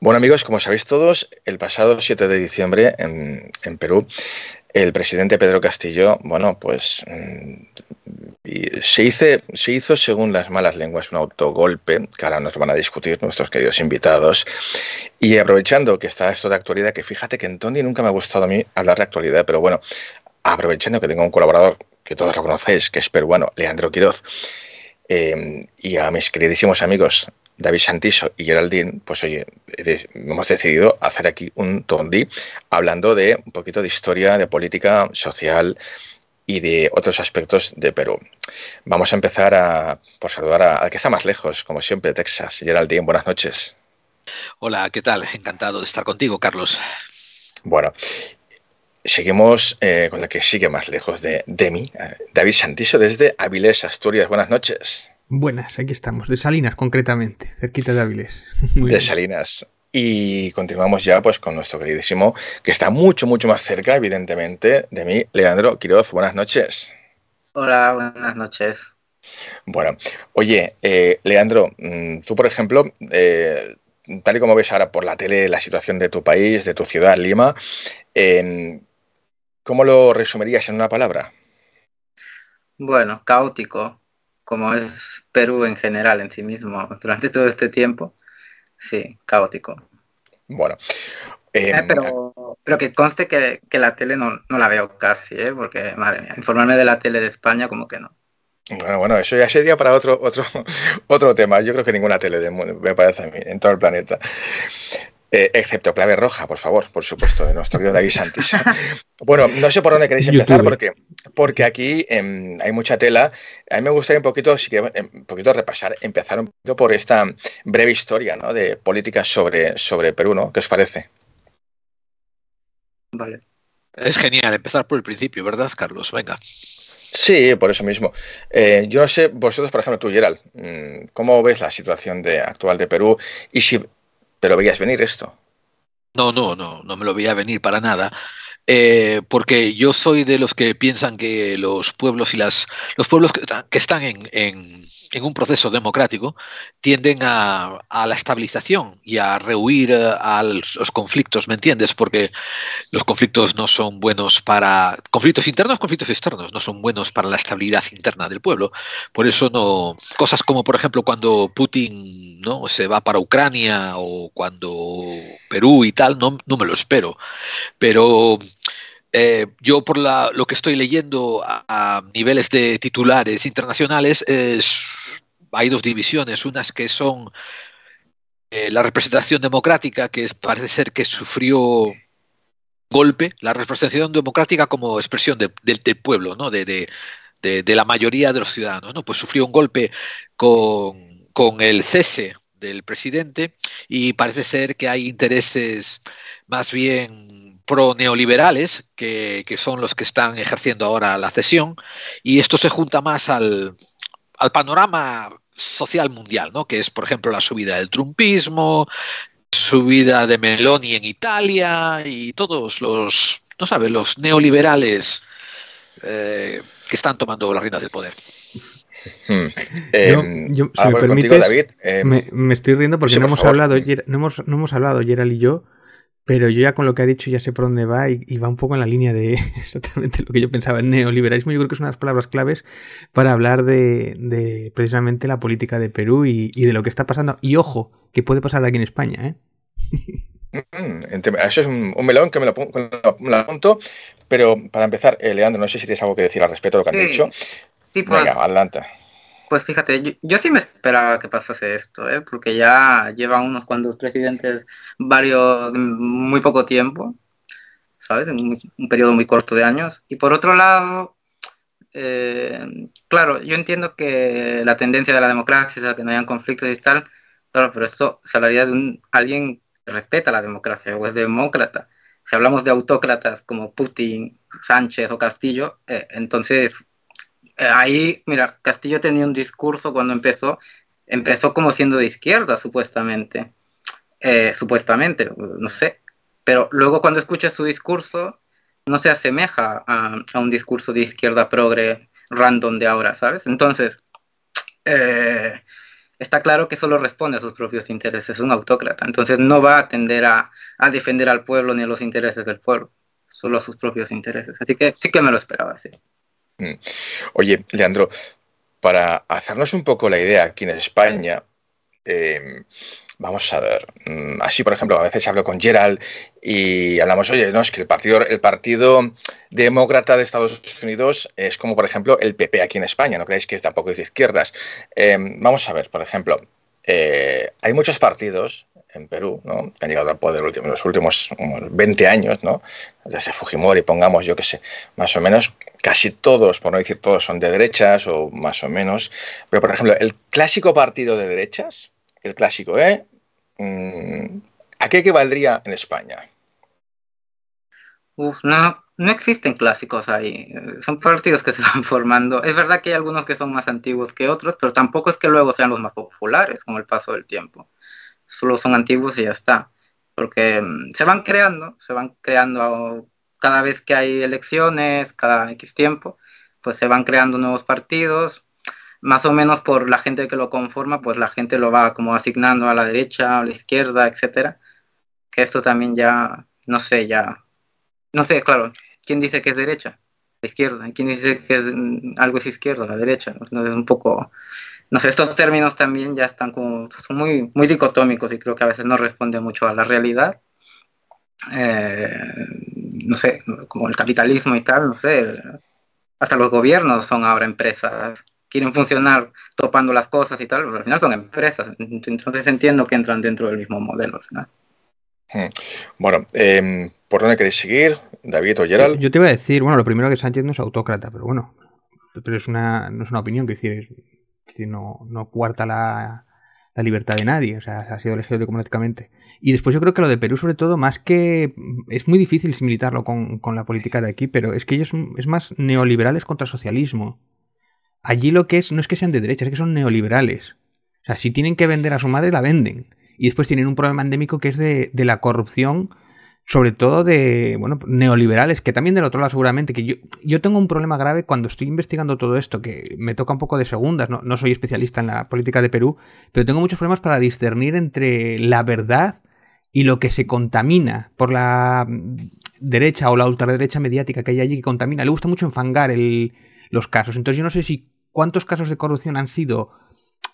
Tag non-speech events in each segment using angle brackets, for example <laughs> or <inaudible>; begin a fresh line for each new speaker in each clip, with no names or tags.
Bueno amigos, como sabéis todos, el pasado 7 de diciembre en, Perú, el presidente Pedro Castillo, bueno, pues mm, se, se hizo según las malas lenguas un autogolpe, que ahora nos van a discutir nuestros queridos invitados. Y aprovechando que está esto de actualidad, que fíjate que en Tony nunca me ha gustado a mí hablar de actualidad, pero bueno, aprovechando que tengo un colaborador que todos lo conocéis, que es peruano, Leandro Quiroz, eh, y a mis queridísimos amigos David Santiso y Geraldine, pues oye, hemos decidido hacer aquí un tondi hablando de un poquito de historia, de política social y de otros aspectos de Perú. Vamos a empezar a, por saludar a, al que está más lejos, como siempre, Texas. Geraldine, buenas noches. Hola, ¿qué tal? Encantado de estar contigo, Carlos. Bueno, seguimos eh, con la que sigue más lejos de, de mí, eh, David Santiso desde Avilés, Asturias. Buenas noches.
Buenas, aquí estamos, de Salinas concretamente, cerquita de Áviles. <laughs> de
Salinas. Y continuamos ya pues con nuestro queridísimo, que está mucho, mucho más cerca, evidentemente, de mí, Leandro Quiroz. Buenas noches.
Hola, buenas noches.
Bueno, oye, eh, Leandro, mm, tú, por ejemplo, eh, tal y como ves ahora por la tele la situación de tu país, de tu ciudad, Lima, em, ¿cómo lo resumirías en una palabra?
Bueno, caótico como es Perú en general, en sí mismo, durante todo este tiempo. Sí, caótico. Bueno. Eh, ah, pero, que conste que, la tele no, la veo casi, ¿eh? porque, madre mía, informarme de la tele de España como que no. Bueno, bueno, eso ya sería
para otro, otro, <laughs> otro tema. Yo creo que ninguna tele me parece a mí, en todo el planeta. Eh, excepto clave roja, por favor, por supuesto, de nuestro querido David Santis. <laughs> bueno, no sé por dónde queréis empezar, porque, porque aquí em, hay mucha tela. A mí me gustaría un poquito, sí que em, un poquito repasar, empezar un poquito por esta breve historia de política sobre, sobre Perú, ¿no? ¿Qué os parece?
Vale. Es genial empezar
por el principio, ¿verdad, Carlos? Venga. Sí, por eso mismo. Eh, yo no sé, vosotros, por ejemplo, tú, Gerald, mm, ¿cómo ves la situación de, actual de Perú? Y si ¿Te lo veías venir esto?
No, no, no, no me lo veía venir para nada.
Eh, porque
yo soy de los que piensan que los pueblos y las los pueblos que, están en, en un proceso democrático, tienden a, la estabilización y a rehuir eh, a los conflictos, ¿me entiendes? Porque los conflictos no son buenos para... Conflictos internos, conflictos externos, no son buenos para la estabilidad interna del pueblo. Por eso no... Cosas como, por ejemplo, cuando Putin ¿no? se va para Ucrania o cuando Perú y tal, no, no me lo espero. Pero eh, yo por lo que estoy leyendo a, niveles de titulares internacionales, hay dos divisiones, unas que son eh, la representación democrática, que parece ser que sufrió golpe, la representación democrática como expresión del pueblo, ¿no? de, la mayoría de los ciudadanos, ¿no? pues sufrió un golpe con, con el cese del presidente y parece ser que hay intereses más bien pro-neoliberales, que, son los que están ejerciendo ahora la cesión, y esto se junta más al, panorama social mundial, ¿no? que es, por ejemplo, la subida del trumpismo, subida de Meloni en Italia y todos los, no sabes, los neoliberales eh, que están tomando las riendas del poder.
me me, estoy riendo porque no hemos, hablado, no hemos, no hemos hablado, Geral y yo, pero yo ya con lo que ha dicho ya sé por dónde va y, va un poco en la línea de <laughs> exactamente lo que yo pensaba. El neoliberalismo yo creo que es unas palabras claves para hablar de, precisamente la política de Perú y, de lo que está pasando. Y ojo, que puede pasar aquí en España.
¿eh? Mm, eso es un, melón que me lo, apunto. Pero para empezar, eh, Leandro, no sé si tienes algo que decir al respecto de lo que has han dicho. Sí, pues. Venga, Atlanta.
Pues fíjate, yo, sí me esperaba que pasase esto, ¿eh? porque ya lleva unos cuantos presidentes, varios, mm, muy poco tiempo, ¿sabes? Un, un periodo muy corto de años. Y por otro lado, eh, claro, yo entiendo que la tendencia de la democracia es a que no hayan conflictos y tal, pero esto se hablaría de alguien que respeta la democracia o es demócrata. Si hablamos de autócratas como Putin, Sánchez o Castillo, eh, entonces eh, ahí, mira, Castillo tenía un discurso cuando empezó, empezó como siendo de izquierda, supuestamente, eh, supuestamente, no sé, pero luego cuando escuchas su discurso, no se asemeja a, un discurso de izquierda progre random de ahora, ¿sabes? Entonces, eh, está claro que solo responde a sus propios intereses, es un autócrata, entonces no va a atender a, a defender al pueblo ni a los intereses del pueblo, solo a sus propios intereses, así que sí que me lo esperaba, sí.
Mm. Oye, Leandro, para hacernos un poco la idea aquí en España, em, vamos a ver, mm, así por ejemplo, a veces hablo con Gerald y hablamos, oye, no, es que el partido, el partido demócrata de Estados Unidos es como por ejemplo el PP aquí en España, no creéis que tampoco es de izquierdas. Em, vamos a ver, por ejemplo, eh, hay muchos partidos en Perú, ¿no? que ha llegado al poder en los últimos 20 años, ¿no? desde Fujimori, pongamos, yo que sé, más o menos, casi todos, por no decir todos, son de derechas o más o menos, pero por ejemplo, el clásico partido de derechas, el clásico, ¿eh? Mm, ¿A qué equivaldría en España?
Uf, no, no existen clásicos ahí. Son partidos que se van <laughs> formando. Es verdad que hay algunos que son más antiguos que otros, pero tampoco es que luego sean los más populares con el paso del tiempo solo son antiguos y ya está. Porque mm, se van creando, se van creando cada vez que hay elecciones, cada X tiempo, pues se van creando nuevos partidos, más o menos por la gente que lo conforma, pues la gente lo va como asignando a la derecha, a la izquierda, etcétera. Que esto también ya, no sé, ya, no sé, claro, ¿quién dice que es derecha? izquierda, ¿quién dice que es, mm, algo es izquierda, la derecha? Pues, ¿no? Es un poco no sé, estos términos también ya están como, son muy, muy dicotómicos y creo que a veces no responden mucho a la realidad. Eh, no sé, como el capitalismo y tal, no sé, hasta los gobiernos son ahora empresas, quieren funcionar topando las cosas y tal, pero al final son empresas, entonces entiendo que entran dentro del mismo modelo.
Hmm. Bueno, em, ¿por dónde queréis seguir, David o Gerald? Yo te iba a
decir, bueno, lo primero que Sánchez no es autócrata, pero bueno, pero es una, no es una opinión, que decir, decir, no, cuarta la, libertad de nadie, o sea, ha sido elegido democráticamente. Y después yo creo que lo de Perú, sobre todo, más que. Es muy difícil similitarlo con, con la política de aquí, pero es que ellos es más neoliberales contra socialismo. Allí lo que es, no es que sean de derecha, es que son neoliberales. O sea, si tienen que vender a su madre, la venden. Y después tienen un problema endémico que es de, de la corrupción sobre todo de bueno, neoliberales, que también del otro lado seguramente, que yo, tengo un problema grave cuando estoy investigando todo esto, que me toca un poco de segundas, no, no soy especialista en la política de Perú, pero tengo muchos problemas para discernir entre la verdad y lo que se contamina por la mm, derecha o la ultraderecha mediática que hay allí que contamina. Le gusta mucho enfangar el, los casos. Entonces yo no sé si cuántos casos de corrupción han sido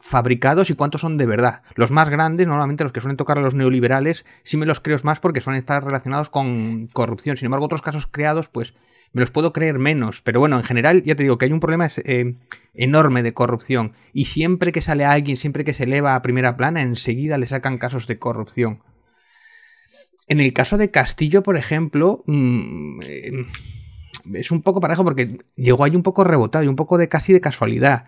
fabricados y cuántos son de verdad. Los más grandes, normalmente los que suelen tocar a los neoliberales, sí me los creo más porque suelen estar relacionados con corrupción. Sin embargo, otros casos creados, pues me los puedo creer menos. Pero bueno, en general, ya te digo que hay un problema eh, enorme de corrupción. Y siempre que sale alguien, siempre que se eleva a primera plana, enseguida le sacan casos de corrupción. En el caso de Castillo, por ejemplo, mm, eh, es un poco parejo porque llegó ahí un poco rebotado y un poco de casi de casualidad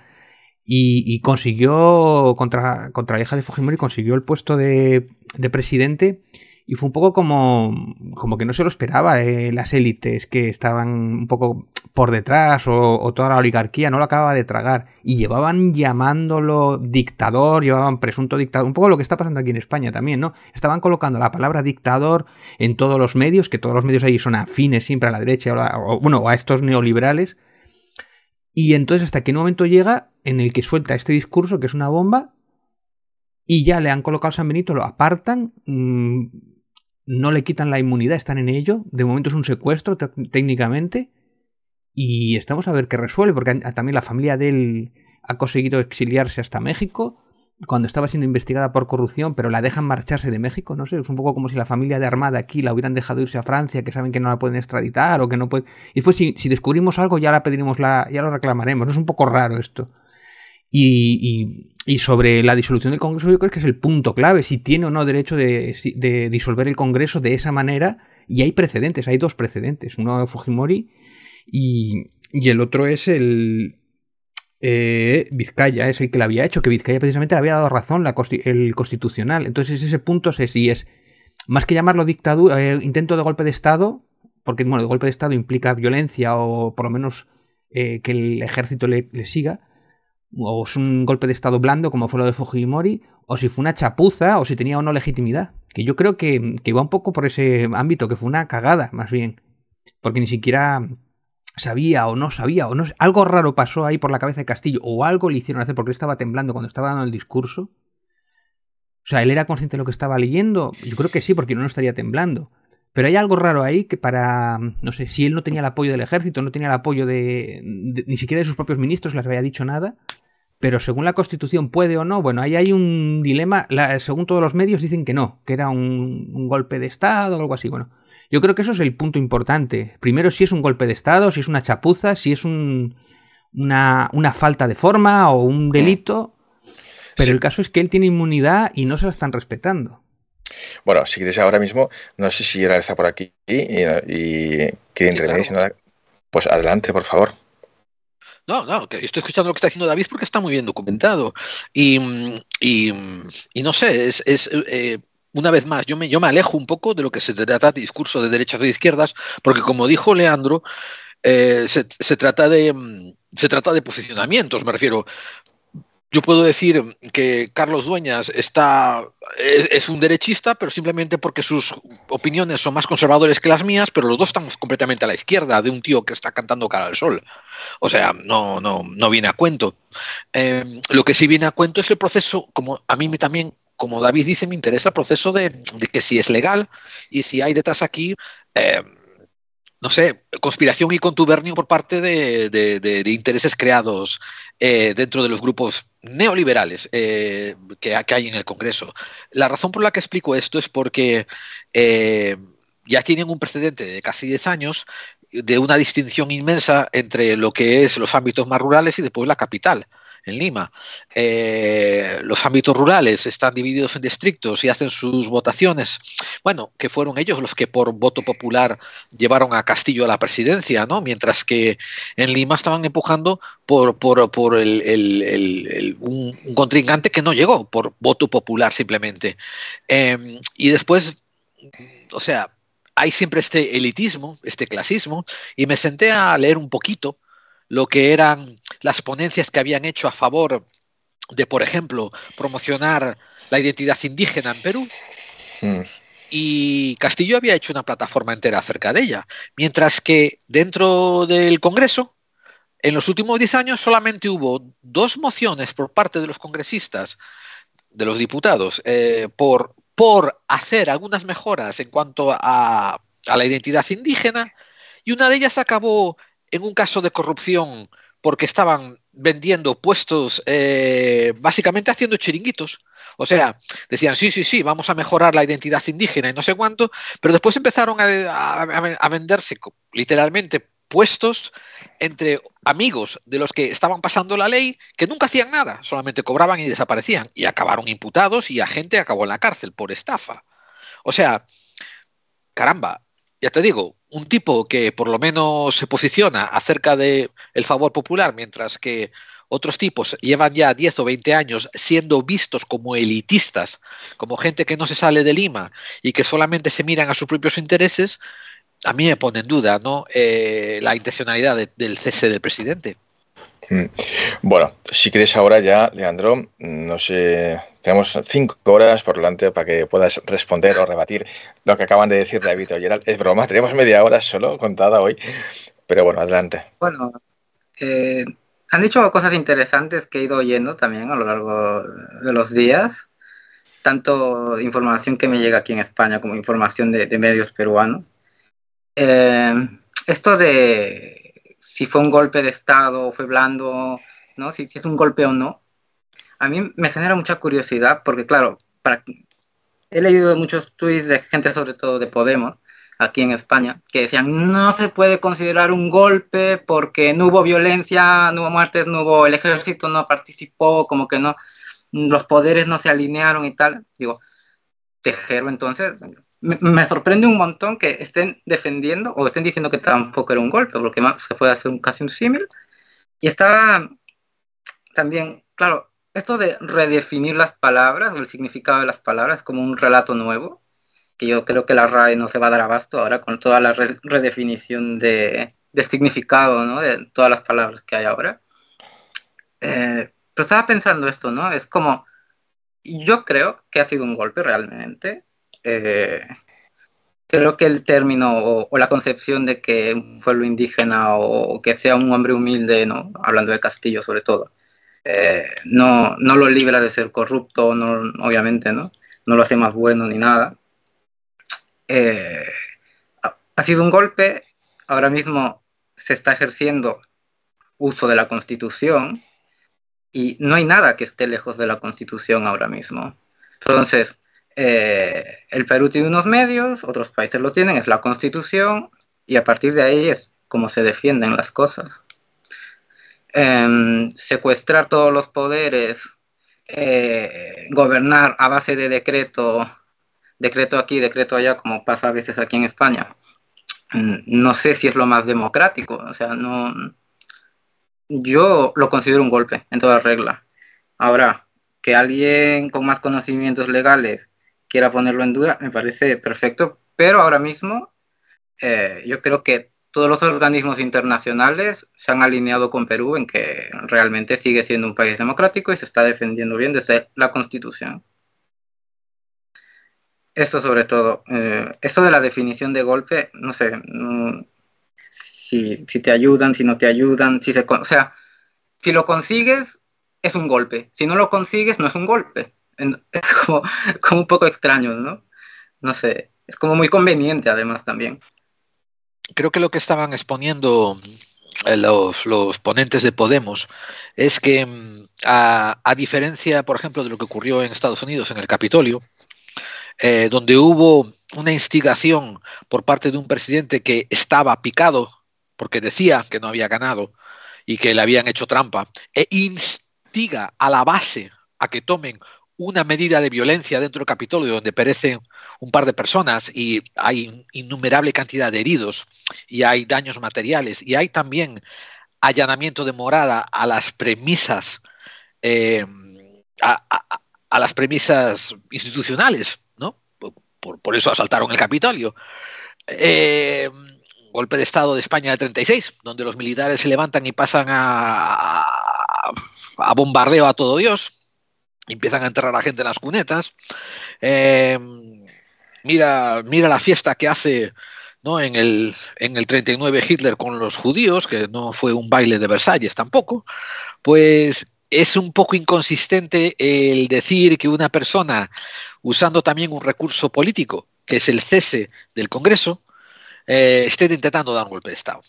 y, consiguió, contra, la hija de Fujimori, consiguió el puesto de, de presidente y fue un poco como, como que no se lo esperaba eh, las élites que estaban un poco por detrás o, toda la oligarquía no lo acababa de tragar y llevaban llamándolo dictador, llevaban presunto dictador, un poco lo que está pasando aquí en España también, ¿no? Estaban colocando la palabra dictador en todos los medios, que todos los medios ahí son afines siempre a la derecha o, a estos neoliberales y entonces hasta que momento llega en el que suelta este discurso, que es una bomba, y ya le han colocado San Benito, lo apartan, mm, no le quitan la inmunidad, están en ello, de momento es un secuestro técnicamente, y estamos a ver qué resuelve, porque también la familia de él ha conseguido exiliarse hasta México, cuando estaba siendo investigada por corrupción, pero la dejan marcharse de México, no sé, es un poco como si la familia de Armada aquí la hubieran dejado irse a Francia, que saben que no la pueden extraditar o que no pueden... Y después si, descubrimos algo ya la pediremos, la, ya lo reclamaremos, es un poco raro esto. Y, sobre la disolución del Congreso yo creo que es el punto clave, si tiene o no derecho de, disolver el Congreso de esa manera, y hay precedentes, hay dos precedentes, uno de Fujimori y el otro es el, eh, Vizcaya es el que lo había hecho, que Vizcaya precisamente le había dado razón la el constitucional. Entonces ese punto es si es, más que llamarlo dictadura, eh, intento de golpe de Estado, porque bueno, el golpe de Estado implica violencia o por lo menos eh, que el ejército le, siga, o es un golpe de Estado blando como fue lo de Fujimori, o si fue una chapuza, o si tenía o no legitimidad. Que yo creo que, que va un poco por ese ámbito, que fue una cagada, más bien. Porque ni siquiera sabía o no sabía o no algo raro pasó ahí por la cabeza de Castillo o algo le hicieron hacer porque él estaba temblando cuando estaba dando el discurso. O sea, él era consciente de lo que estaba leyendo. Yo creo que sí, porque no, no estaría temblando. Pero hay algo raro ahí que para, no sé, si él no tenía el apoyo del ejército, no tenía el apoyo de, ni siquiera de sus propios ministros, les había dicho nada. Pero según la Constitución puede o no, bueno, ahí hay un dilema. según todos los medios dicen que no, que era un golpe de Estado o algo así. Bueno, yo creo que eso es el punto importante. Primero, si es un golpe de Estado, si es una chapuza, si es una, falta de forma o un delito. Pero el caso es que él tiene inmunidad y no se lo están respetando.
Bueno, si quieres ahora mismo, no sé si ahora está por aquí y, y quiere pues adelante, por favor.
No, no, estoy escuchando lo que está diciendo David porque está muy bien documentado. Y, no sé, es, eh, una vez más, yo me, yo me alejo un poco de lo que se trata de discurso de derechas o de izquierdas, porque como dijo Leandro, eh, se, trata de, mm, se trata de posicionamientos, me refiero. Yo puedo decir que Carlos Dueñas está, es, un derechista, pero simplemente porque sus opiniones son más conservadores que las mías, pero los dos están completamente a la izquierda de un tío que está cantando cara al sol. O sea, no, no, no viene a cuento. Eh, lo que sí viene a cuento es el proceso, como a mí me también como David dice, me interesa el proceso de, que si es legal y si hay detrás aquí, eh, no sé, conspiración y contubernio por parte de, intereses creados eh, dentro de los grupos neoliberales eh, que, que, hay en el Congreso. La razón por la que explico esto es porque ya tienen un precedente de casi 10 años de una distinción inmensa entre lo que es los ámbitos más rurales y después la capital en Lima. Eh, los ámbitos rurales están divididos en distritos y hacen sus votaciones. Bueno, que fueron ellos los que por voto popular llevaron a Castillo a la presidencia, ¿no? Mientras que en Lima estaban empujando por, por, el, un, contrincante que no llegó, por voto popular simplemente. Em, y después, o sea, hay siempre este elitismo, este clasismo, y me senté a leer un poquito lo que eran las ponencias que habían hecho a favor de, por ejemplo, promocionar la identidad indígena en Perú. Mm. Y Castillo había hecho una plataforma entera acerca de ella, mientras que dentro del Congreso, en los últimos 10 años solamente hubo dos mociones por parte de los congresistas, de los diputados, eh, por, por hacer algunas mejoras en cuanto a, a la identidad indígena, y una de ellas acabó en un caso de corrupción porque estaban vendiendo puestos, eh, básicamente haciendo chiringuitos. O sea, decían, sí, sí, sí, vamos a mejorar la identidad indígena y no sé cuánto, pero después empezaron a, venderse literalmente puestos entre amigos de los que estaban pasando la ley que nunca hacían nada, solamente cobraban y desaparecían y acabaron imputados y a gente acabó en la cárcel por estafa. O sea, caramba, ya te digo, un tipo que por lo menos se posiciona acerca del el favor popular, mientras que otros tipos llevan ya 10 o 20 años siendo vistos como elitistas, como gente que no se sale de Lima y que solamente se miran a sus propios intereses, a mí me pone en duda ¿no? Eh, la intencionalidad
del cese del presidente. Mm. Bueno, si quieres ahora ya, Leandro, mm, no sé, tenemos cinco horas por delante para que puedas responder o rebatir lo que acaban de decir David o Es broma, tenemos media hora solo contada hoy, pero bueno, adelante.
Bueno, eh, han dicho cosas interesantes que he ido oyendo también a lo largo de los días, tanto información que me llega aquí en España como información de, medios peruanos. Eh, esto de si fue un golpe de Estado fue blando, ¿no? Si, si, es un golpe o no. A mí me genera mucha curiosidad porque, claro, he leído muchos tuits de gente, sobre todo de Podemos, aquí en España, que decían, no se puede considerar un golpe porque no hubo violencia, no hubo muertes, no hubo, el ejército no participó, como que no, los poderes no se alinearon y tal. Digo, Tejero entonces me, sorprende un montón que estén defendiendo o estén diciendo que tampoco era un golpe, porque se puede hacer casi un símil. Y está también, claro, esto de redefinir las palabras o el significado de las palabras como un relato nuevo, que yo creo que la RAE no se va a dar abasto ahora con toda la redefinición de, del significado de todas las palabras que hay ahora. Eh, pero estaba pensando esto, ¿no? Es como, yo creo que ha sido un golpe realmente, eh, creo que el término o, la concepción de que un pueblo indígena o, que sea un hombre humilde, ¿no? hablando de Castillo sobre todo, eh, no, no lo libra de ser corrupto, no, obviamente, ¿no? no lo hace más bueno ni nada. Eh, ha sido un golpe, ahora mismo se está ejerciendo uso de la Constitución y no hay nada que esté lejos de la Constitución ahora mismo. Entonces, eh, el Perú tiene unos medios, otros países lo tienen, es la constitución y a partir de ahí es como se defienden las cosas. Em, secuestrar todos los poderes, eh, gobernar a base de decreto, decreto aquí, decreto allá, como pasa a veces aquí en España. Mm, no sé si es lo más democrático, o sea, no. Yo lo considero un golpe en toda regla. Ahora, que alguien con más conocimientos legales quiera ponerlo en duda, me parece perfecto, pero ahora mismo eh, yo creo que todos los organismos internacionales se han alineado con Perú en que realmente sigue siendo un país democrático y se está defendiendo bien desde la constitución. Eso sobre todo. Eh, esto de la definición de golpe, no sé, si, te ayudan, si no te ayudan, si se, o sea, si lo consigues, es un golpe. Si no lo consigues, no es un golpe es como, como un poco extraño, ¿no? No sé, es como muy conveniente además también. Creo que lo que estaban exponiendo
eh, los, ponentes de Podemos es que, mm, a, diferencia, por ejemplo, de lo que ocurrió en Estados Unidos, en el Capitolio, eh, donde hubo una instigación por parte de un presidente que estaba picado porque decía que no había ganado y que le habían hecho trampa, e instiga a la base a que tomen una medida de violencia dentro del Capitolio donde perecen un par de personas y hay innumerable cantidad de heridos y hay daños materiales y hay también allanamiento de morada a las premisas eh, a, las premisas institucionales, ¿no? Por, eso asaltaron el Capitolio. Eh, golpe de Estado de España de 36, donde los militares se levantan y pasan a, a bombardeo a todo Dios empiezan a enterrar a la gente en las cunetas. Eh, mira, mira la fiesta que hace ¿no? en, el, 39 Hitler con los judíos, que no fue un baile de Versalles tampoco. Pues es un poco inconsistente el decir que una persona, usando también un recurso político, que es el cese del Congreso, eh, esté intentando dar un golpe de Estado.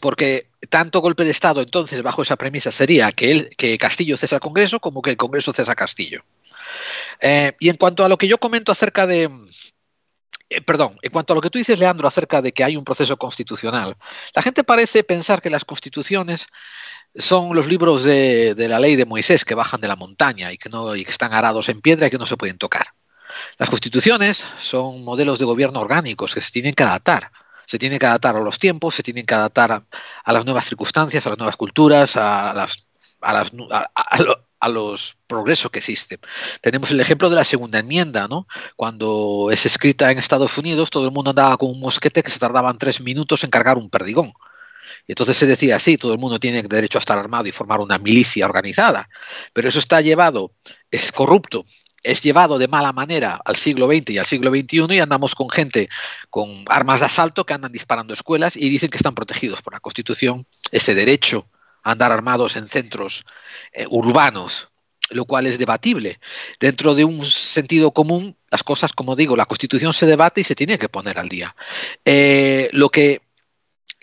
Porque tanto golpe de Estado, entonces, bajo esa premisa, sería que, que Castillo cesa el Congreso como que el Congreso cesa a Castillo. Eh, y en cuanto a lo que yo comento acerca de... Eh, perdón, en cuanto a lo que tú dices, Leandro, acerca de que hay un proceso constitucional, la gente parece pensar que las constituciones son los libros de, de la ley de Moisés que bajan de la montaña y que, no, y que están arados en piedra y que no se pueden tocar. Las constituciones son modelos de gobierno orgánicos que se tienen que adaptar se tiene que adaptar a los tiempos, se tienen que adaptar a, las nuevas circunstancias, a las nuevas culturas, a, las, a, los progresos que existen. Tenemos el ejemplo de la segunda enmienda, ¿no? Cuando es escrita en Estados Unidos, todo el mundo andaba con un mosquete que se tardaban tres minutos en cargar un perdigón. Y entonces se decía, sí, todo el mundo tiene derecho a estar armado y formar una milicia organizada, pero eso está llevado, es corrupto es llevado de mala manera al siglo XX y al siglo XXI y andamos con gente con armas de asalto que andan disparando escuelas y dicen que están protegidos por la Constitución ese derecho a andar armados en centros eh, urbanos, lo cual es debatible. Dentro de un sentido común, las cosas, como digo, la Constitución se debate y se tiene que poner al día. Eh, lo, que,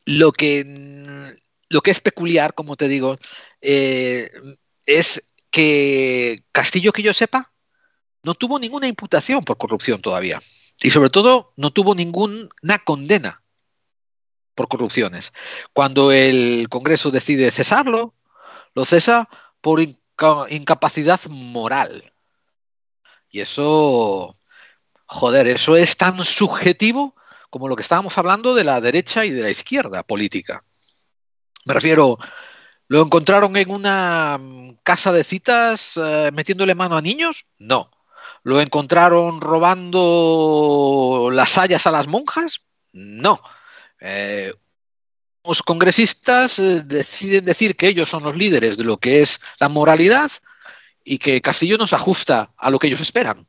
lo, que, lo que es peculiar, como te digo, eh, es que Castillo, que yo sepa, no tuvo ninguna imputación por corrupción todavía. Y sobre todo, no tuvo ninguna condena por corrupciones. Cuando el Congreso decide cesarlo, lo cesa por incapacidad moral. Y eso, joder, eso es tan subjetivo como lo que estábamos hablando de la derecha y de la izquierda política. Me refiero, lo encontraron en una mm, casa de citas eh, metiéndole mano a niños? No. ¿Lo encontraron robando las hayas a las monjas? No. Eh, los congresistas eh, deciden decir que ellos son los líderes de lo que es la moralidad y que Castillo nos ajusta a lo que ellos esperan.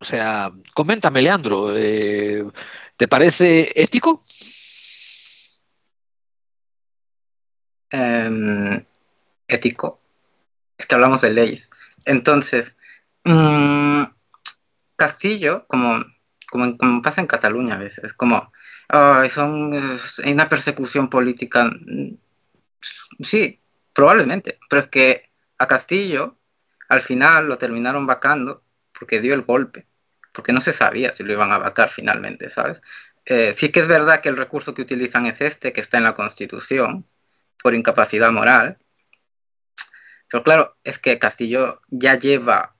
O sea, coméntame, Leandro,
eh, ¿te parece ético? Em, ético. Es que hablamos de leyes. Entonces, Mm, Castillo, como, como, pasa en Cataluña a veces, como hay es una persecución política. Mm, sí, probablemente, pero es que a Castillo al final lo terminaron vacando porque dio el golpe, porque no se sabía si lo iban a vacar finalmente, ¿sabes? Eh, sí que es verdad que el recurso que utilizan es este, que está en la Constitución, por incapacidad moral. Pero claro, es que Castillo ya lleva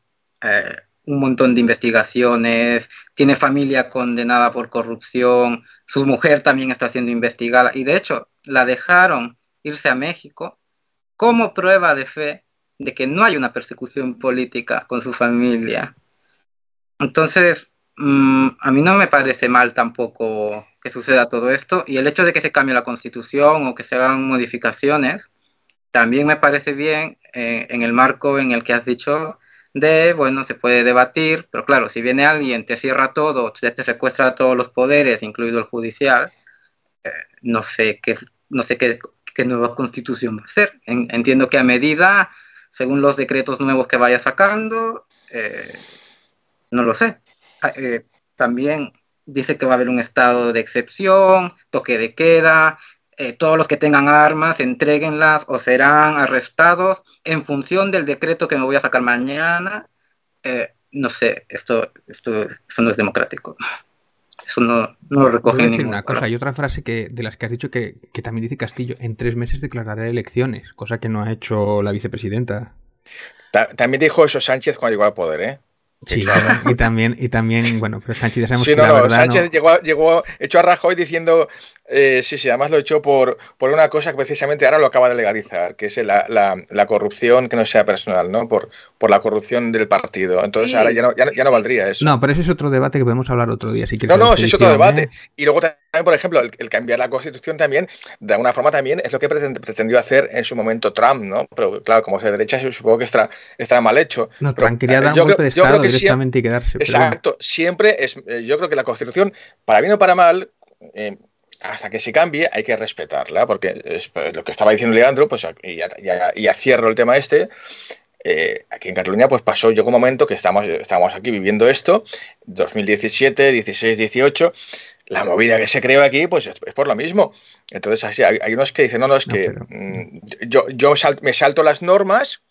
eh, un montón de investigaciones, tiene familia condenada por corrupción, su mujer también está siendo investigada y de hecho la dejaron irse a México como prueba de fe de que no hay una persecución política con su familia. Entonces, mm, a mí no me parece mal tampoco que suceda todo esto y el hecho de que se cambie la constitución o que se hagan modificaciones, también me parece bien eh, en el marco en el que has dicho de, bueno, se puede debatir, pero claro, si viene alguien, te cierra todo, te, secuestra todos los poderes, incluido el judicial, eh, no sé qué, no sé qué, nueva constitución va a ser. entiendo que a medida, según los decretos nuevos que vaya sacando, eh, no lo sé. Ah, eh, también dice que va a haber un estado de excepción, toque de queda, eh, todos los que tengan armas, entreguenlas o serán arrestados en función del decreto que me voy a sacar mañana. Eh, no sé, esto, esto, eso no es democrático. Eso no, lo recoge cosa,
Hay otra frase que, de las que has dicho que, que también dice Castillo, en tres meses declararé elecciones, cosa que no ha hecho la vicepresidenta.
también dijo eso Sánchez cuando llegó al poder, ¿eh?
y también, y también, bueno, pero Sánchez ya sabemos no, la verdad, Sánchez
llegó, llegó, hecho a Rajoy diciendo, eh, sí, sí, además lo echó por, por una cosa que precisamente ahora lo acaba de legalizar, que es la, corrupción que no sea personal, ¿no? Por, por la corrupción del partido. Entonces ahora ya no, ya, no valdría eso.
No, pero ese es otro debate que podemos hablar otro día, si quieres. No, no, ese es otro debate.
¿eh? Y luego por ejemplo, el, cambiar la constitución también, de alguna forma también es lo que pretendió hacer en su momento Trump, ¿no? Pero claro, como se de derecha, supongo que está mal hecho.
No, Trump quería dar un directamente siempre, y quedarse. Exacto,
siempre es, eh, yo creo que la constitución, para bien o para mal, eh, hasta que se cambie hay que respetarla, porque eh, lo que estaba diciendo Leandro, pues y ya, cierro el tema este, aquí en Cataluña pues pasó yo un momento que estamos, estamos aquí viviendo esto, 2017, 16, 18, la movida que se creó aquí, pues es, por lo mismo. Entonces, así, hay, unos que dicen, no, no, es que mm, yo, me salto las normas.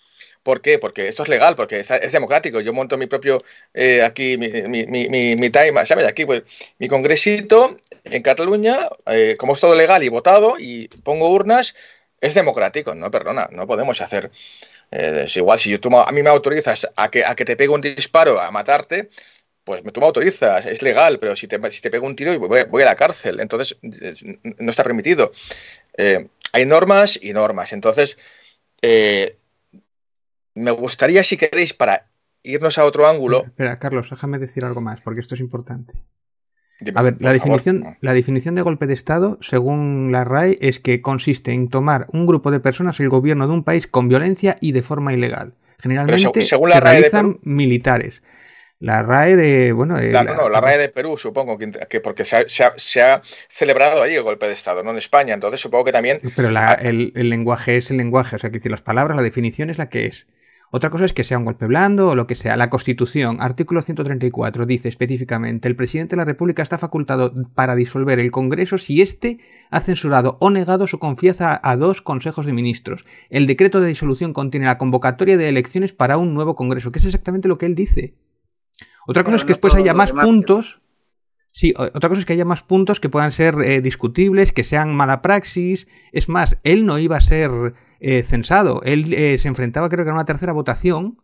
¿Por qué? Porque esto es legal, porque es, democrático. Yo monto mi propio, eh, aquí, mi, mi, mi, time, ¿sabes? Aquí, pues, mi congresito en Cataluña, eh, como es todo legal y votado y pongo urnas, es democrático. No, perdona, no podemos hacer... Eh, es igual, si tú a mí me autorizas a que, a que te pegue un disparo, a matarte, pues tú me autorizas, es legal, pero si te, pego un tiro voy, voy a la cárcel, entonces no está permitido. Eh, hay normas y normas, entonces eh, me gustaría, si queréis, para irnos a otro ángulo...
Espera, Carlos, déjame decir algo más, porque esto es importante. a ver, la definición, ah. la definición de golpe de Estado, según la RAE, es que consiste en tomar un grupo de personas el gobierno de un país con violencia y de forma ilegal. Generalmente se realizan militares. La RAE de. Bueno, la,
de Perú, supongo, porque se ha, celebrado ahí el golpe de Estado, no en España. Entonces, supongo que también.
Pero el, lenguaje es el lenguaje, o sea, que decir, las palabras, la definición es la que es. Otra cosa es que sea un golpe blando o lo que sea. La Constitución, artículo 134, dice específicamente: el presidente de la República está facultado para disolver el Congreso si éste ha censurado o negado su confianza a dos consejos de ministros. El decreto de disolución contiene la convocatoria de elecciones para un nuevo Congreso, que es exactamente lo que él dice. Otra cosa es que después haya más puntos. Sí, otra cosa es que haya más puntos que puedan ser eh, discutibles, que sean mala praxis. Es más, él no iba a ser eh, censado. Él eh, se enfrentaba, creo que a una tercera votación.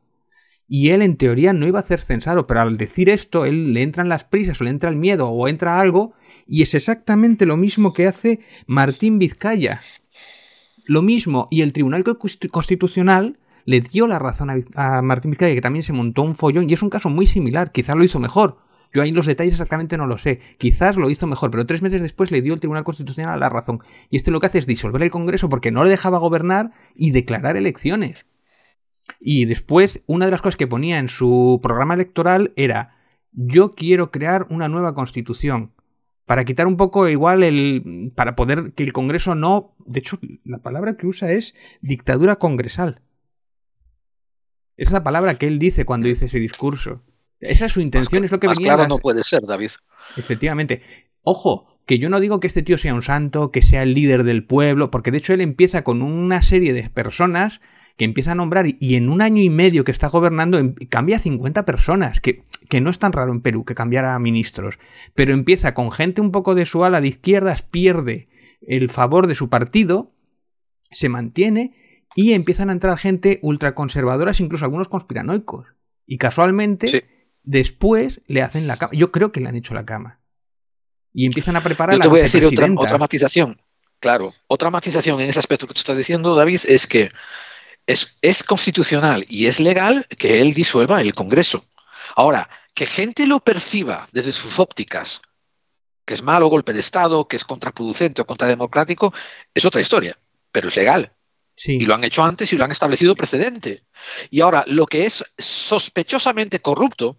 Y él, en teoría, no iba a ser censado. Pero al decir esto, él le entran las prisas, o le entra el miedo, o entra algo. Y es exactamente lo mismo que hace Martín Vizcaya. Lo mismo. Y el Tribunal Constitucional le dio la razón a, Martín Vizcaya, que también se montó un follón, y es un caso muy similar, quizás lo hizo mejor. Yo ahí los detalles exactamente no lo sé. Quizás lo hizo mejor, pero tres meses después le dio el Tribunal Constitucional la razón. Y este lo que hace es disolver el Congreso porque no le dejaba gobernar y declarar elecciones. Y después, una de las cosas que ponía en su programa electoral era, yo quiero crear una nueva constitución para quitar un poco igual el para poder que el Congreso no, de hecho la palabra que usa es dictadura congresal. Es la palabra que él dice cuando dice ese discurso. Esa es su intención, es lo que más Claro, no
puede ser, David.
Efectivamente. Ojo, que yo no digo que este tío sea un santo, que sea el líder del pueblo, porque de hecho él empieza con una serie de personas que empieza a nombrar y en un año y medio que está gobernando em, cambia 50 personas, que, que no es tan raro en Perú que cambiara a ministros, pero empieza con gente un poco de su ala de izquierdas, pierde el favor de su partido, se mantiene y empiezan a entrar gente ultraconservadora incluso algunos conspiranoicos. Y casualmente, después le hacen la cama. Yo creo que le han hecho la cama. Y empiezan a preparar te voy a decir otra,
matización. Claro, otra matización en ese aspecto que tú estás diciendo, David, es que es, es constitucional y es legal que él disuelva el Congreso. Ahora, que gente lo perciba desde sus ópticas, que es malo, golpe de Estado, que es contraproducente o contrademocrático, es otra historia, pero es legal. Y lo han hecho antes y lo han establecido precedente. Y ahora, lo que es sospechosamente corrupto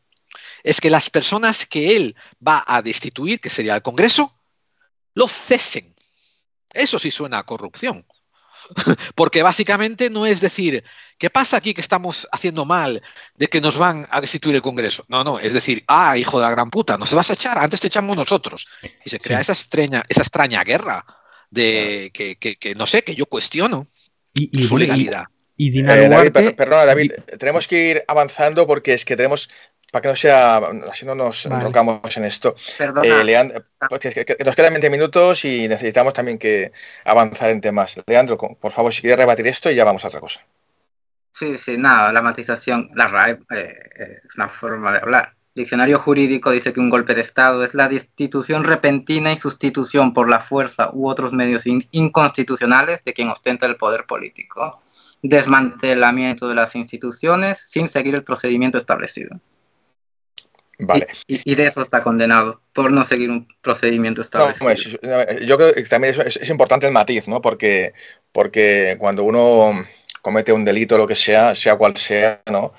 es que las personas que él va a destituir, que sería el Congreso, lo cesen. Eso sí suena a corrupción. <laughs> Porque básicamente no es decir, ¿qué pasa aquí que estamos haciendo mal de que nos van a destituir el Congreso? No, no, es decir, ah, hijo de la gran puta, se vas a echar, antes te echamos nosotros. Y se crea esa, extraña, esa extraña guerra de que,
que, no sé, que yo cuestiono. Y, y su legalidad. Y, eh, perdona, David, tenemos que ir avanzando porque es que tenemos para que no sea, así no nos enrocamos en esto. Eh, nos quedan 20 minutos y necesitamos también que avanzar en temas. Leandro,
por favor, si quieres rebatir esto y ya vamos a otra cosa. Sí, sí, nada, la matización, la RAE eh, es una forma de hablar. Diccionario jurídico dice que un golpe de Estado es la destitución repentina y sustitución por la fuerza u otros medios inconstitucionales de quien ostenta el poder político. Desmantelamiento de las instituciones sin seguir el procedimiento establecido. Vale. Y, de eso está condenado, por no seguir un procedimiento establecido. yo creo que también es, es, importante el matiz, ¿no? Porque,
porque cuando uno comete un delito, lo que sea, sea cual sea, ¿no?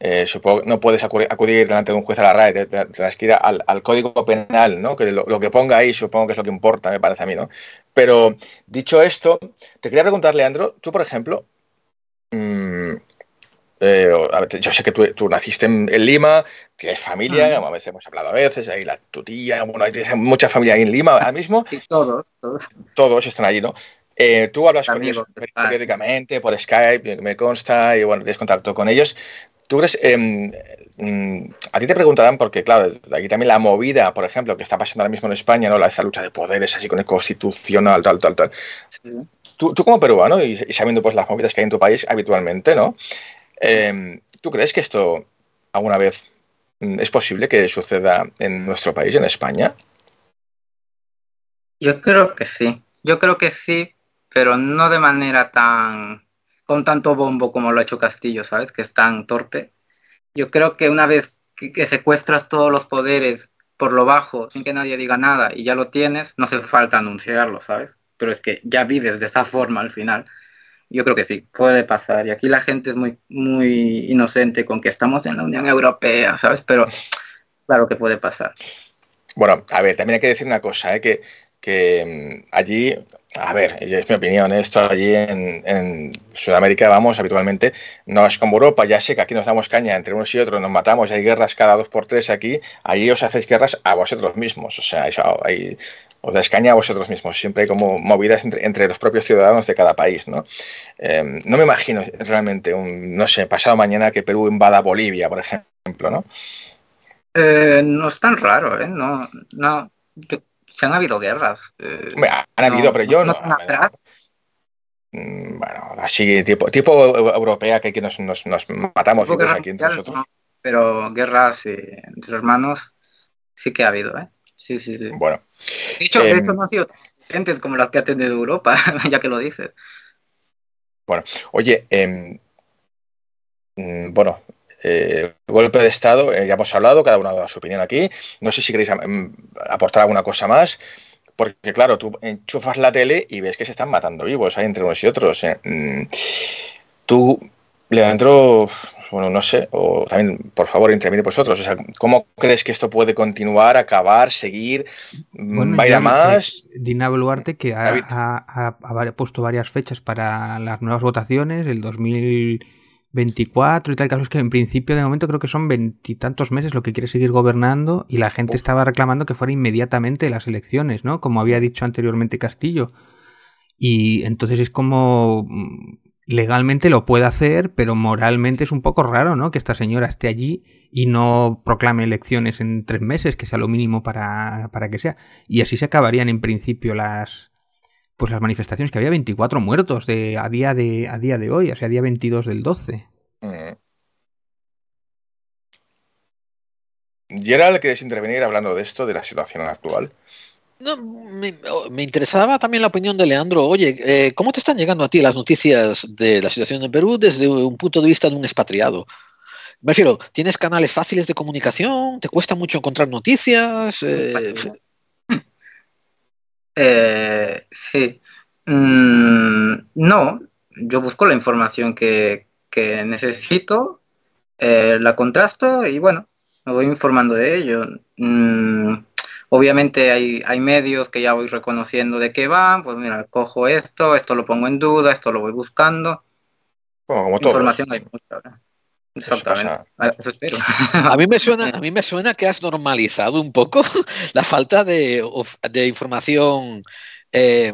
Eh, no puedes acudir delante de un juez a la RAE, te, que ir al, Código Penal, ¿no? que lo, que ponga ahí supongo que es lo que importa, me parece a mí. ¿no? Pero dicho esto, te quería preguntar, Leandro, tú, por ejemplo, mm, eh, yo sé que tú, naciste en, Lima, tienes familia, a veces hemos hablado a veces, ahí la, tu tía, bueno, tienes mucha familia ahí en Lima ahora mismo. Y todos, todos. Todos están allí, ¿no? Eh, tú hablas con ellos periódicamente, por Skype, me consta, y bueno, tienes contacto con ellos. ¿Tú crees, em, em, a ti te preguntarán, porque claro, aquí también la movida, por ejemplo, que está pasando ahora mismo en España, ¿no? La, esa lucha de poderes así con el constitucional, tal, tal, tal. Tú, como peruano, y, sabiendo pues las movidas que hay en tu país habitualmente, ¿no? Em, ¿Tú crees que esto alguna vez mm, es posible que suceda en nuestro país, en España?
Yo creo que sí. Yo creo que sí, pero no de manera tan con tanto bombo como lo ha hecho Castillo, ¿sabes? Que es tan torpe. Yo creo que una vez que, secuestras todos los poderes por lo bajo, sin que nadie diga nada, y ya lo tienes, no hace falta anunciarlo, ¿sabes? Pero es que ya vives de esa forma al final. Yo creo que sí, puede pasar. Y aquí la gente es muy, muy inocente con que estamos en la Unión Europea, ¿sabes? Pero claro que puede pasar. Bueno, a ver,
también hay que decir una cosa, ¿eh? que Mm, allí, a ver, es mi opinión, esto allí en, Sudamérica vamos habitualmente, no es como Europa, ya sé que aquí nos damos caña entre unos y otros, nos matamos, hay guerras cada dos por tres aquí, allí os hacéis guerras a vosotros mismos, o sea, os dais caña a vosotros mismos, siempre hay como movidas entre, los propios ciudadanos de cada país, ¿no? Em, no me imagino realmente, un, no sé, pasado mañana que Perú invada Bolivia,
por ejemplo, ¿no? Eh, no es tan raro, ¿eh? No, no, se han habido guerras. Eh, han habido, pero yo no. atrás.
Mm, bueno, así, tipo, tipo europea que aquí nos, matamos aquí entre nosotros.
pero guerras eh, entre hermanos sí que ha habido, ¿eh? Sí, sí, sí. Bueno. dicho hecho, esto em, no ha sido tan como las que ha tenido Europa, <laughs> ya que lo dices.
Bueno, oye, em, mm, bueno, eh, golpe de Estado, eh, ya hemos hablado, cada uno ha dado su opinión aquí. No sé si queréis mm, aportar alguna cosa más, porque claro, tú enchufas la tele y ves que se están matando vivos ahí entre unos y otros. Eh, mm. Tú, Leandro, bueno, no sé, o también, por favor, y vosotros. O sea, ¿cómo crees que esto puede continuar, acabar, seguir, vaya va a más?
Dina Boluarte, que ha, puesto varias fechas para las nuevas votaciones, el 2000 24 y tal, caso es que en principio de momento creo que son veintitantos meses lo que quiere seguir gobernando y la gente estaba reclamando que fuera inmediatamente las elecciones, ¿no? Como había dicho anteriormente Castillo. Y entonces es como mm, legalmente lo puede hacer, pero moralmente es un poco raro, ¿no? Que esta señora esté allí y no proclame elecciones en tres meses, que sea lo mínimo para, para que sea. Y así se acabarían en principio las, pues las manifestaciones, que había 24 muertos de, a, día de, a día de hoy, o sea, día 22 del 12.
Gerald, mm. ¿quieres intervenir hablando de esto, de la situación actual?
me, interesaba también la opinión de Leandro. Oye, eh, ¿cómo te están llegando a ti las noticias de la situación en Perú desde un punto de vista de un expatriado? Me refiero, ¿tienes canales fáciles de comunicación? ¿Te cuesta mucho encontrar noticias? Eh, pues,
eh, sí. Mm, no, yo busco la información que, que necesito, eh, la contrasto y bueno, me voy informando de ello. Mm, obviamente hay, hay, medios que ya voy reconociendo de qué van, pues mira, cojo esto, esto lo pongo en duda, esto lo voy buscando. como todo. Información hay mucha. ¿verdad? Exactamente. Ah,
a mí, me suena, <laughs> a mí me suena que has normalizado un poco <laughs> la falta de, información eh,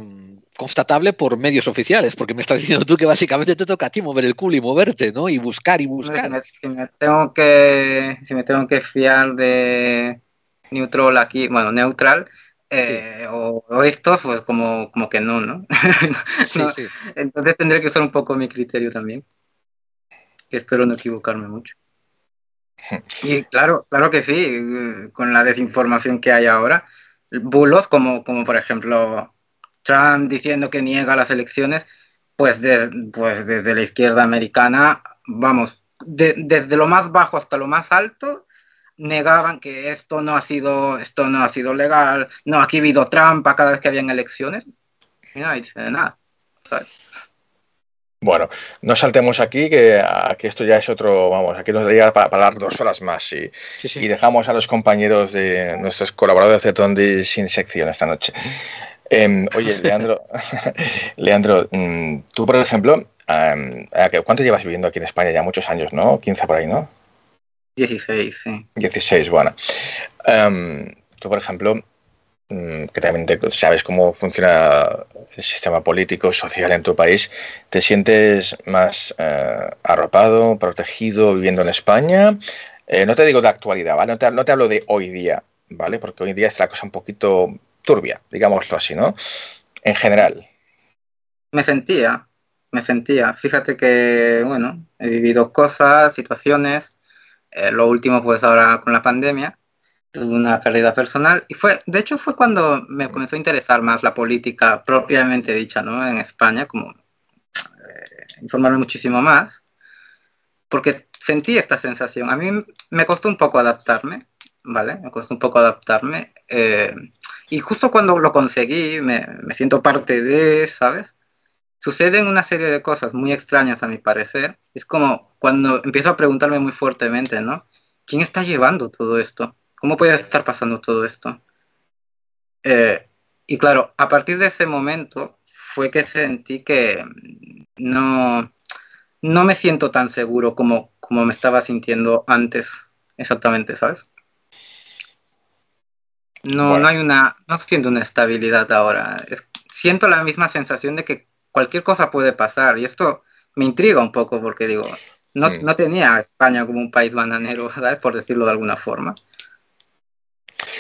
constatable por medios oficiales, porque me estás diciendo tú que básicamente te toca a ti mover el culo y moverte, ¿no? Y buscar y buscar.
Si me, tengo, que, si me tengo que fiar de Neutral aquí, bueno, Neutral, eh, o, estos, pues como, que no, ¿no? <laughs> sí, sí. Entonces tendré que usar un poco mi criterio también que espero no equivocarme mucho. Y claro, claro que sí, con la desinformación que hay ahora, bulos como, como por ejemplo Trump diciendo que niega las elecciones, pues, pues desde la izquierda americana, vamos, desde lo más bajo hasta lo más alto, negaban que esto no ha sido, esto no ha sido legal, no, aquí ha habido trampa cada vez que habían elecciones. Y nada. ¿sabes?
Bueno, no saltemos aquí, que esto ya es otro, vamos, aquí nos daría para hablar dos horas más y, dejamos a los compañeros de nuestros colaboradores de Tondi sin sección esta noche. Em, oye, <laughs> Leandro, <laughs> Leandro, mm, tú por ejemplo, em, ¿cuánto llevas viviendo aquí en España? Ya muchos años, ¿no? 15 por ahí, ¿no?
16, sí.
16, bueno. Em, tú, por ejemplo, Mm, que también sabes cómo funciona el sistema político, social en tu país, ¿te sientes más eh, arropado, protegido viviendo en España? Eh, no te digo de actualidad, ¿vale? No te, hablo de hoy día, ¿vale? Porque hoy día es la cosa un poquito
turbia, digámoslo así, ¿no? En general. Me sentía, me sentía. Fíjate que, bueno, he vivido cosas, situaciones. Eh, lo último, pues ahora con la pandemia, tuve una pérdida personal y fue, de hecho fue cuando me comenzó a interesar más la política propiamente dicha, ¿no? En España, como eh, informarme muchísimo más, porque sentí esta sensación. A mí me costó un poco adaptarme, ¿vale? Me costó un poco adaptarme. Eh, y justo cuando lo conseguí, me, me siento parte de, ¿sabes? Suceden una serie de cosas muy extrañas a mi parecer. Es como cuando empiezo a preguntarme muy fuertemente, ¿no? ¿Quién está llevando todo esto? ¿Cómo puede estar pasando todo esto? Eh, y claro, a partir de ese momento fue que sentí que mm, no, no me siento tan seguro como, como me estaba sintiendo antes, exactamente, ¿sabes? No, no hay una, no siento una estabilidad ahora. siento la misma sensación de que cualquier cosa puede pasar y esto me intriga un poco porque digo, no, no tenía España como un país bananero, <laughs> Por decirlo de alguna forma.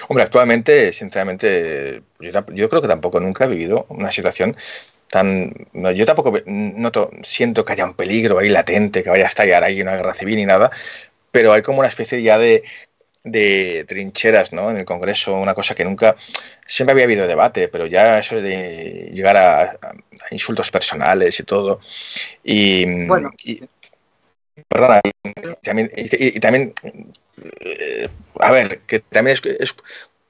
Hombre, actualmente, sinceramente,
yo, creo que tampoco nunca he vivido una situación Tan, yo tampoco noto, siento que haya un peligro ahí latente, que vaya a estallar ahí una guerra civil ni nada, pero hay como una especie ya de, trincheras ¿no? en el Congreso, una cosa que nunca, siempre había habido debate, pero ya eso de llegar a, insultos personales y todo. bueno. y también eh, a ver, que también es,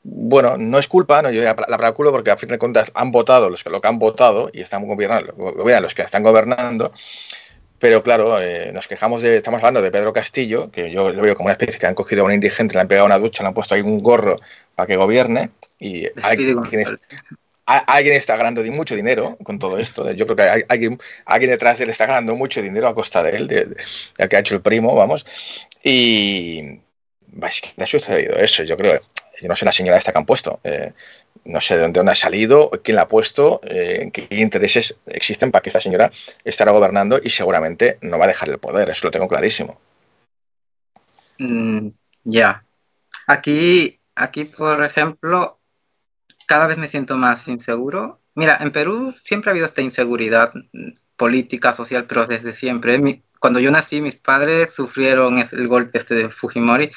bueno, no es culpa, no yo la palabra porque a fin de cuentas han votado los que lo que han votado y están gobernando, los que están gobernando. Pero claro, eh, nos quejamos de, estamos hablando de Pedro Castillo, que yo lo veo como una especie que han cogido a un indigente, le han pegado una ducha, le han puesto ahí un gorro para que gobierne y alguien, alguien, está ganando mucho dinero con todo esto. Yo creo que alguien, detrás de él está ganando mucho dinero a costa de él, de, que ha hecho el primo, vamos. Y, básicamente ha sucedido eso, yo creo. Yo no sé la señora esta que han puesto. Eh, no sé de dónde, dónde ha salido, quién la ha puesto, eh, qué intereses existen para que esta señora estará gobernando y seguramente no va a dejar el poder, eso lo tengo clarísimo.
Mm, ya. Aquí, aquí, por ejemplo, cada vez me siento más inseguro. Mira, en Perú siempre ha habido esta inseguridad política, social, pero desde siempre. cuando yo nací, mis padres sufrieron el golpe este de Fujimori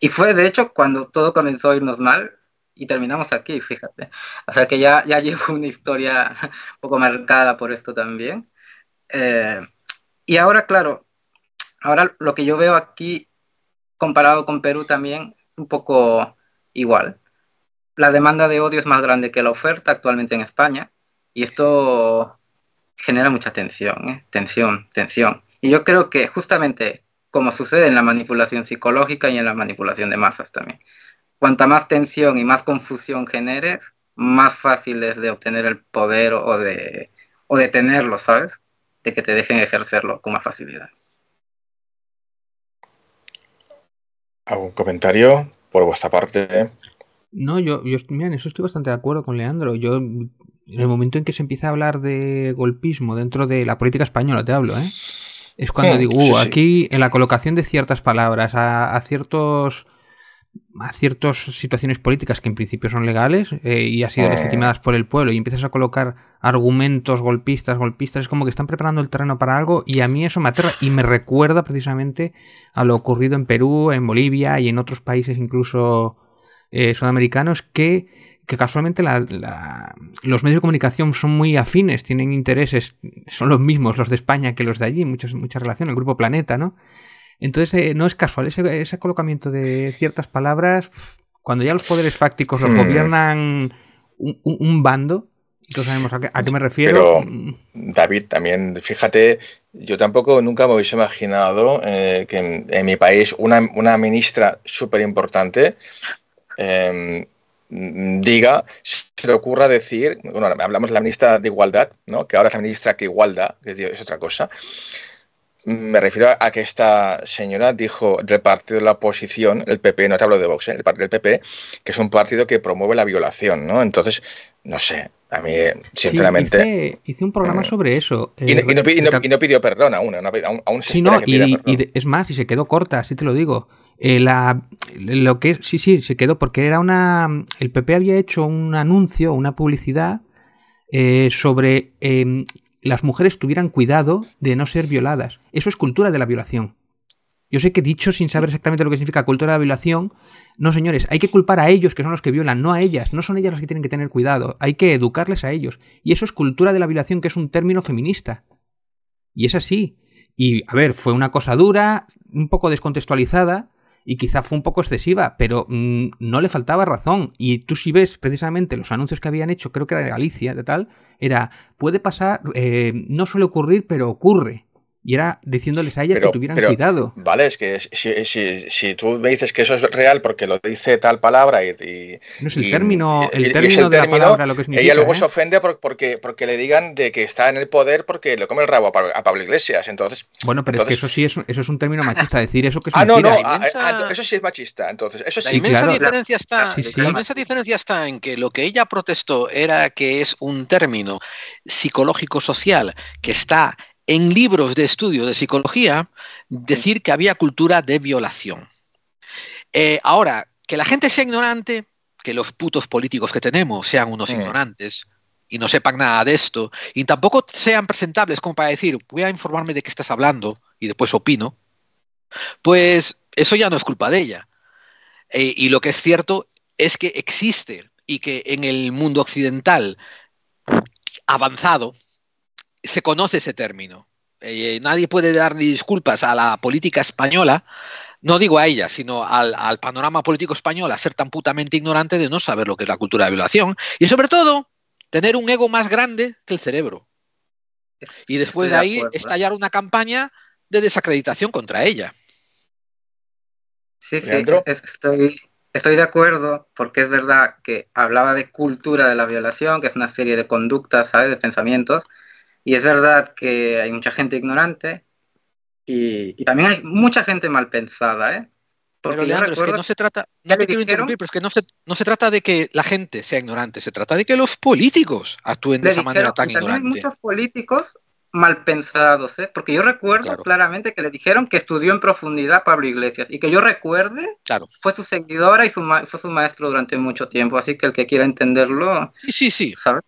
y fue de hecho cuando todo comenzó a irnos mal y terminamos aquí, fíjate. O sea que ya, ya llevo una historia un <laughs> poco marcada por esto también. Eh, y ahora, claro, ahora lo que yo veo aquí comparado con Perú también es un poco igual. La demanda de odio es más grande que la oferta actualmente en España y esto genera mucha tensión, ¿eh? tensión, tensión. Y yo creo que justamente como sucede en la manipulación psicológica y en la manipulación de masas también. Cuanta más tensión y más confusión generes, más fácil es de obtener el poder o de, o de tenerlo, ¿sabes? De que te dejen ejercerlo con más facilidad. ¿Algún
comentario por vuestra parte?
No, yo, yo mira, en eso estoy bastante de acuerdo con Leandro. Yo, en el momento en que se empieza a hablar de golpismo dentro de la política española, te hablo, ¿eh? Es cuando hmm, digo, uh, aquí en la colocación de ciertas palabras, a, ciertos a ciertas situaciones políticas que en principio son legales eh, y han sido eh. legitimadas por el pueblo y empiezas a colocar argumentos golpistas, golpistas, es como que están preparando el terreno para algo y a mí eso me aterra y me recuerda precisamente a lo ocurrido en Perú, en Bolivia y en otros países incluso eh, sudamericanos que que casualmente los medios de comunicación son muy afines, tienen intereses, son los mismos los de España que los de allí, muchas, mucha relación, el grupo Planeta, ¿no? Entonces eh, no es casual, ese, colocamiento de ciertas palabras, cuando ya los poderes fácticos los hmm. gobiernan un, bando, todos sabemos a qué, me refiero.
David, también, fíjate, yo tampoco nunca me hubiese imaginado eh, que en, mi país una, ministra súper importante... Em, Mm, diga, se le ocurra decir, bueno, hablamos de la ministra de Igualdad, ¿no? que ahora es la ministra que igualda, es otra cosa, me refiero a que esta señora dijo del partido de la oposición, el PP, no te hablo de Vox, ¿eh? el partido del PP, que es un partido que promueve la violación, ¿no? Entonces, no sé, a mí, sinceramente.
hice, un programa mm. sobre eso. y, no,
pidió perdón aún, aún, sí, no, y,
es más, y se quedó corta, así te lo digo. Eh, la, lo que, sí, sí, se quedó, porque era una. El PP había hecho un anuncio, una publicidad eh, sobre em, las mujeres tuvieran cuidado de no ser violadas. Eso es cultura de la violación. Yo sé que dicho sin saber exactamente lo que significa cultura de la violación, no señores, hay que culpar a ellos que son los que violan, no a ellas, no son ellas las que tienen que tener cuidado, hay que educarles a ellos. Y eso es cultura de la violación, que es un término feminista. Y es así. Y a ver, fue una cosa dura, un poco descontextualizada, y quizá fue un poco excesiva, pero mm, no le faltaba razón. Y tú si ves precisamente los anuncios que habían hecho, creo que era de Galicia, de tal, era, puede pasar, eh, no suele ocurrir, pero ocurre. Y era diciéndoles a ella que tuvieran cuidado.
Vale, es que si, tú me dices que eso es real porque lo dice tal palabra y... no es el término, de la palabra lo que es Ella luego ¿eh? se ofende porque, porque le digan de que está en el poder porque le come el rabo a Pablo, Iglesias, entonces...
Bueno, pero es que eso sí es, eso es un término machista, <laughs> decir eso que es Ah, no, no, ah,
ah,
eso sí es machista, entonces... Eso diferencia está, la inmensa diferencia está en que lo que ella protestó era que es un término psicológico-social que está en libros de estudio de psicología decir que había cultura de violación. Eh, ahora, que la gente sea ignorante, que los putos políticos que tenemos sean unos ignorantes y no sepan nada de esto, y tampoco sean presentables como para decir, voy a informarme de qué estás hablando y después opino, pues eso ya no es culpa de ella. Eh, y lo que es cierto es que existe y que en el mundo occidental avanzado, se conoce ese término. Eh, eh, nadie puede dar disculpas a la política española, no digo a ella, sino al, panorama político español, a ser tan putamente ignorante de no saber lo que es la cultura de violación y sobre todo tener un ego más grande que el cerebro. Y después de ahí ¿eh? estallar una campaña de desacreditación contra ella.
Sí, sí, estoy, estoy de acuerdo, porque es verdad que hablaba de cultura de la violación, que es una serie de conductas, ¿sabes? de pensamientos, y es verdad que hay mucha gente ignorante y, también hay mucha gente mal pensada, ¿eh? Porque pero Leandro, es que no se trata, no quiero interrumpir,
pero es que no se, no se trata de que la gente sea ignorante, se trata de que los políticos actúen de esa manera tan ignorante. Hay
muchos políticos mal pensados, ¿eh? porque yo recuerdo claramente que le dijeron que estudió en profundidad Pablo Iglesias y que yo recuerde, fue su seguidora y fue su maestro durante mucho tiempo, así que el que quiera entenderlo, sí, sí, sí, ¿sabes?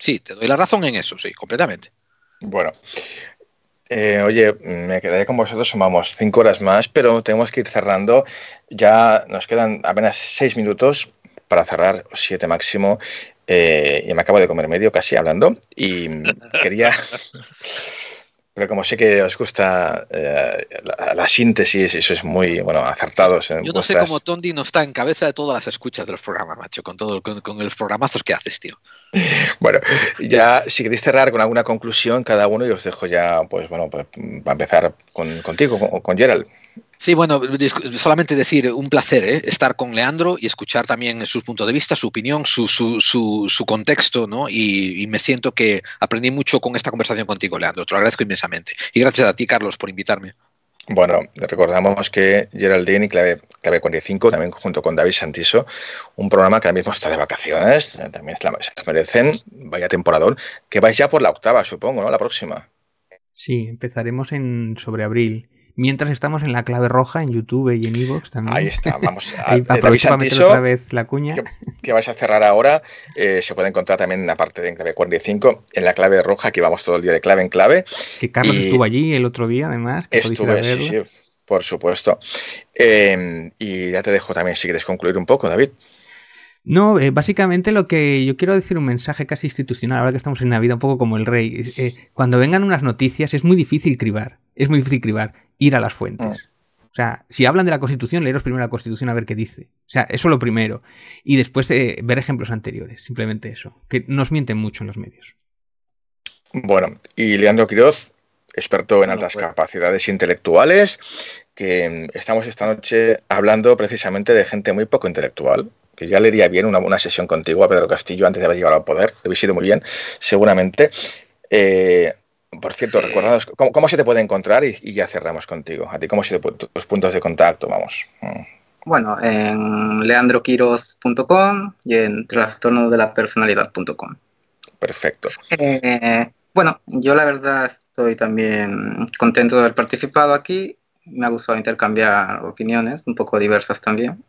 sí, te doy la razón en eso, sí, completamente.
Bueno, eh, oye, me quedaría con vosotros, sumamos cinco horas más, pero tenemos que ir cerrando. Ya nos quedan apenas seis minutos para cerrar, siete máximo. Eh, y me acabo de comer medio casi hablando. Y <laughs> quería, como sé que os gusta eh, la, síntesis y es muy bueno, acertados. Yo no sé cómo
Tondi no está en cabeza de todas las escuchas de los programas, macho, con,
todo, con, el los programazos que haces, tío. <laughs> Bueno, ya si queréis cerrar con alguna conclusión cada uno, y os dejo ya, pues bueno, pues, para empezar con, contigo con Gerald. Sí, bueno,
solamente decir un placer ¿eh? estar con Leandro y escuchar también sus puntos de vista, su opinión, su, contexto, ¿no? Y, me siento que aprendí mucho con esta conversación contigo,
Leandro. Te lo agradezco inmensamente. Y gracias a ti, Carlos, por invitarme. Bueno, recordamos que Geraldine y Clave, Clave 45, también junto con David Santiso, un programa que ahora mismo está de vacaciones, también se merecen, vaya temporador que vais ya por la octava, supongo, ¿no? La próxima.
Sí, empezaremos en sobre abril. Mientras estamos en la clave roja en YouTube y en Evox también. Ahí está, vamos <laughs> a, aprovechar otra vez la cuña.
Que, vais a cerrar ahora, eh, se puede encontrar también en la parte de enclave 45, en la clave roja, que vamos todo el día de clave en clave.
Que Carlos estuvo allí el otro día, además. Que sí, sí,
por supuesto. Em, y ya te dejo también, si quieres concluir un poco, David.
No, eh, básicamente lo que yo quiero decir un mensaje casi institucional, ahora que estamos en Navidad un poco como el rey, eh, cuando vengan unas noticias es muy difícil cribar, es muy difícil cribar ir a las fuentes. Mm. O sea, si hablan de la Constitución, leeros primero la Constitución a ver qué dice. O sea, eso lo primero. Y después eh, ver ejemplos anteriores, simplemente eso, que nos mienten mucho en los medios.
Bueno, y Leandro Quiroz, experto en altas pues. capacidades intelectuales, que mm, estamos esta noche hablando precisamente de gente muy poco intelectual, que ya le diría bien una, sesión contigo a Pedro Castillo antes de haber llegado al poder, te hubiese ido muy bien, seguramente. Eh, por cierto, recordados, ¿cómo, se te puede encontrar? Y, ya cerramos contigo. A ti, ¿cómo se te los puntos de contacto?
Vamos. Mm. Bueno, en leandroquiros.com y en trastornodelapersonalidad.com Perfecto. Eh, bueno, yo la verdad estoy también contento de haber participado aquí. Me ha gustado intercambiar opiniones, un poco diversas también.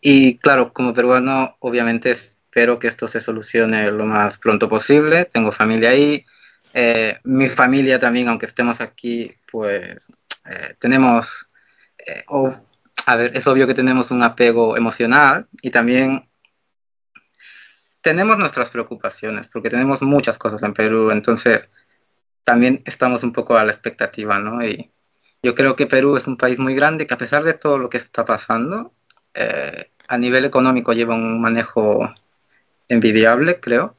Y claro, como peruano, obviamente espero que esto se solucione lo más pronto posible. Tengo familia ahí, eh, mi familia también, aunque estemos aquí, pues eh, tenemos, eh, a ver, es obvio que tenemos un apego emocional y también tenemos nuestras preocupaciones, porque tenemos muchas cosas en Perú, entonces también estamos un poco a la expectativa, ¿no? Y yo creo que Perú es un país muy grande que a pesar de todo lo que está pasando, a nivel económico lleva un manejo envidiable, creo.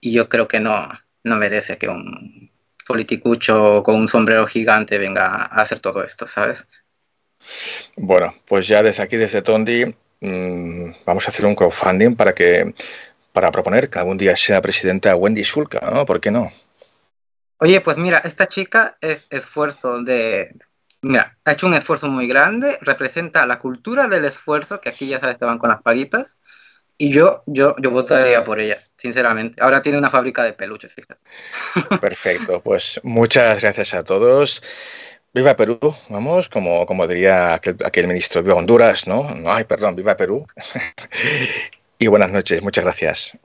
Y yo creo que no, no merece que un politicucho con un sombrero gigante venga a hacer todo esto, ¿sabes? Bueno, pues ya desde aquí, desde Tondi, mm, vamos a hacer un crowdfunding
para que para proponer que algún día sea presidenta Wendy Schulka, ¿no? ¿Por qué no?
Oye, pues mira, esta chica es esfuerzo de... Mira, ha hecho un esfuerzo muy grande, representa la cultura del esfuerzo, que aquí ya sabes que van con las paguitas, y yo, yo, yo votaría por ella, sinceramente. Ahora tiene una fábrica de peluches, fíjate. <laughs>
Perfecto, pues muchas gracias a todos. Viva Perú, vamos, como, como diría aquel, aquel ministro, viva Honduras, ¿no? No, ay, perdón, viva Perú. <laughs> y buenas noches, muchas gracias.